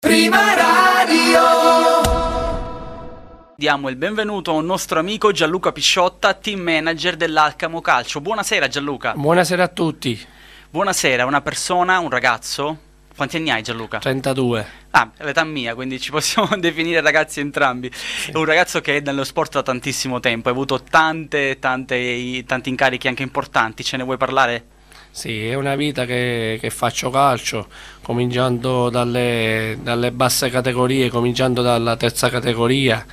Prima Radio! Diamo il benvenuto a un nostro amico Gianluca Pisciotta, team manager dell'Alcamo Calcio. Buonasera Gianluca. Buonasera a tutti. Buonasera, una persona, un ragazzo? Quanti anni hai Gianluca? 32. Ah, l'età mia, quindi ci possiamo definire ragazzi entrambi. Sì. È un ragazzo che è nello sport da tantissimo tempo, ha avuto tante, tante, tanti incarichi anche importanti, ce ne vuoi parlare? Sì, è una vita che, che faccio calcio, cominciando dalle, dalle basse categorie, cominciando dalla terza categoria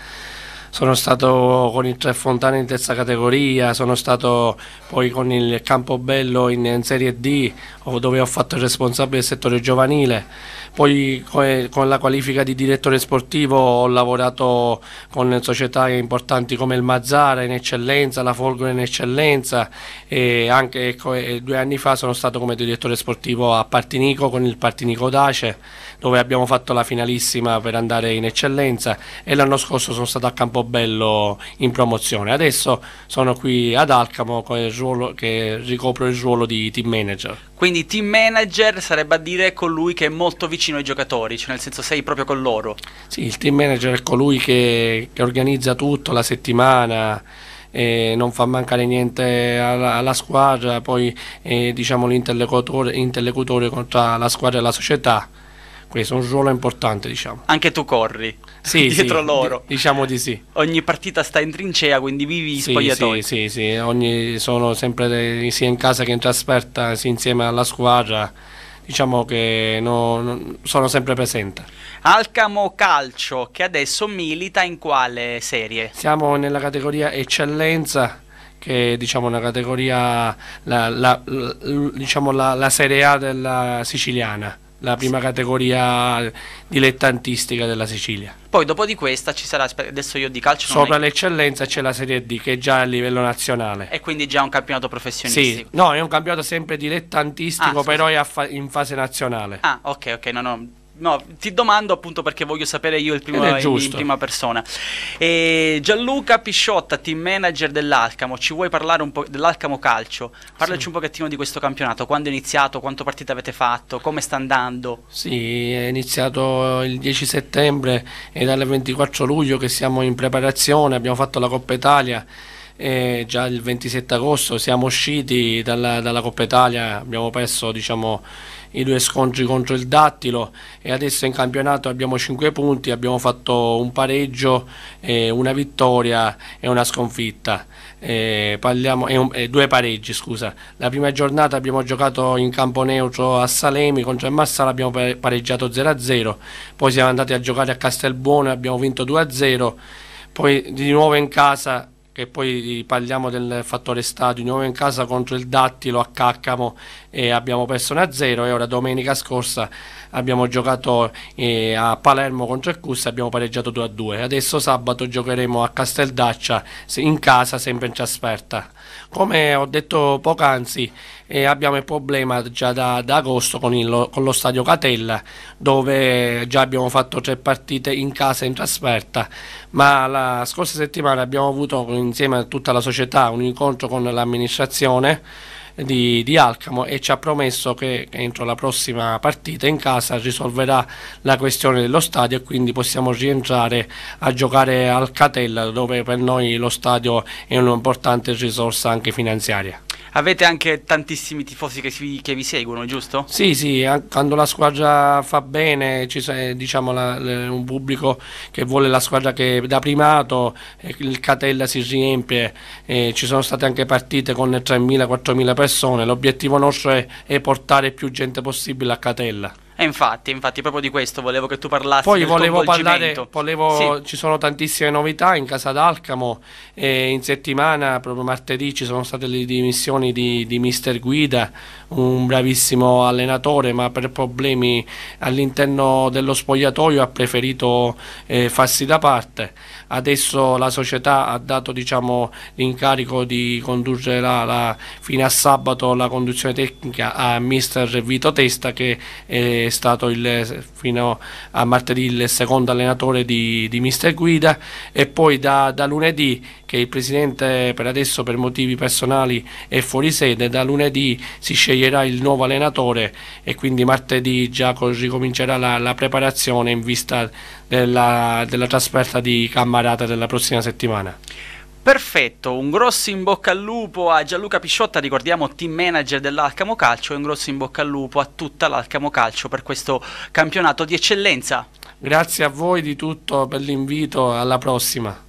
sono stato con il Tre Fontane in terza categoria, sono stato poi con il Campobello in, in Serie D dove ho fatto il responsabile del settore giovanile, poi con la qualifica di direttore sportivo ho lavorato con società importanti come il Mazzara in eccellenza, la Folgore in eccellenza e anche due anni fa sono stato come direttore sportivo a Partinico con il Partinico Dace dove abbiamo fatto la finalissima per andare in eccellenza e l'anno scorso sono stato a Campobello bello in promozione. Adesso sono qui ad Alcamo ruolo, che ricopro il ruolo di team manager. Quindi team manager sarebbe a dire colui che è molto vicino ai giocatori, cioè nel senso sei proprio con loro. Sì, il team manager è colui che, che organizza tutto la settimana non fa mancare niente alla, alla squadra, poi eh, diciamo l'interlocutore, tra la squadra e la società questo è un ruolo importante, diciamo. Anche tu corri sì, dietro sì, loro. D- diciamo di sì. Ogni partita sta in trincea, quindi vivi sì, spogliatoi. Sì, sì, sì. Ogni, sono sempre de- sia in casa che in trasferta, sia insieme alla squadra. Diciamo che no, no, sono sempre presente. Alcamo Calcio, che adesso milita in quale serie? Siamo nella categoria Eccellenza che è diciamo, una categoria, la, la, diciamo, la, diciamo, la Serie A della siciliana la prima categoria dilettantistica della Sicilia. Poi dopo di questa ci sarà, adesso io di calcio... Sopra è... l'eccellenza c'è la Serie D che è già a livello nazionale. E quindi già un campionato professionistico. Sì, no, è un campionato sempre dilettantistico, ah, però è fa in fase nazionale. Ah, ok, ok, no, no no, ti domando appunto perché voglio sapere io prima, in, in, prima persona. E Gianluca Pisciotta, team manager dell'Alcamo, ci vuoi parlare un po' dell'Alcamo Calcio? Parlaci sì. un pochettino di questo campionato, quando è iniziato, quanto partite avete fatto, come sta andando? Sì, è iniziato il 10 settembre e dal 24 luglio che siamo in preparazione, abbiamo fatto la Coppa Italia. E già il 27 agosto siamo usciti dalla, dalla Coppa Italia, abbiamo perso diciamo, i due scontri contro il Dattilo e adesso in campionato abbiamo 5 punti, abbiamo fatto un pareggio, eh, una vittoria e una sconfitta, eh, parliamo, un, due pareggi scusa. La prima giornata abbiamo giocato in campo neutro a Salemi contro il Massala, abbiamo pareggiato 0-0, poi siamo andati a giocare a Castelbuono e abbiamo vinto 2-0, poi di nuovo in casa che poi parliamo del fattore stadio, di nuovo in casa contro il Dattilo a Caccamo e abbiamo perso 1-0 e ora domenica scorsa abbiamo giocato eh, a Palermo contro il Cus e abbiamo pareggiato 2-2. Adesso sabato giocheremo a Casteldaccia in casa sempre in trasferta. Come ho detto poc'anzi eh, abbiamo il problema già da, da agosto con, il, con, lo stadio Catella dove già abbiamo fatto tre partite in casa e in trasferta ma la scorsa settimana abbiamo avuto in insieme a tutta la società un incontro con l'amministrazione di, di, Alcamo e ci ha promesso che entro la prossima partita in casa risolverà la questione dello stadio e quindi possiamo rientrare a giocare al Catella dove per noi lo stadio è un'importante risorsa anche finanziaria. Avete anche tantissimi tifosi che, si, che vi seguono, giusto? Sì, sì, eh, quando la squadra fa bene, ci sa, eh, diciamo la, un pubblico che vuole la squadra che da primato, eh, il Catella si riempie, eh, ci sono state anche partite con 3.000-4.000 persone, l'obiettivo nostro è, è portare più gente possibile a Catella. E eh, infatti, infatti, proprio di questo volevo che tu parlassi. Poi volevo parlare, volevo, sì. ci sono tantissime novità in casa d'Alcamo, eh, in settimana, proprio martedì, ci sono state le dimissioni di, di mister Guida, un bravissimo allenatore, ma per problemi all'interno dello spogliatoio ha preferito eh, farsi da parte. Adesso la società ha dato diciamo, l'incarico di condurre la, la, fino a sabato la conduzione tecnica a mister Vito Testa che... Eh, è stato il, fino a martedì il secondo allenatore di, di Mister Guida e poi da, da, lunedì che il presidente per adesso per motivi personali è fuori sede, da lunedì si sceglierà il nuovo allenatore e quindi martedì già ricomincerà la, la preparazione in vista della, della trasferta di Cammarata della prossima settimana. Perfetto, un grosso in bocca al lupo a Gianluca Pisciotta, ricordiamo team manager dell'Alcamo Calcio e un grosso in bocca al lupo a tutta l'Alcamo Calcio per questo campionato di eccellenza. Grazie a voi di tutto per l'invito, alla prossima.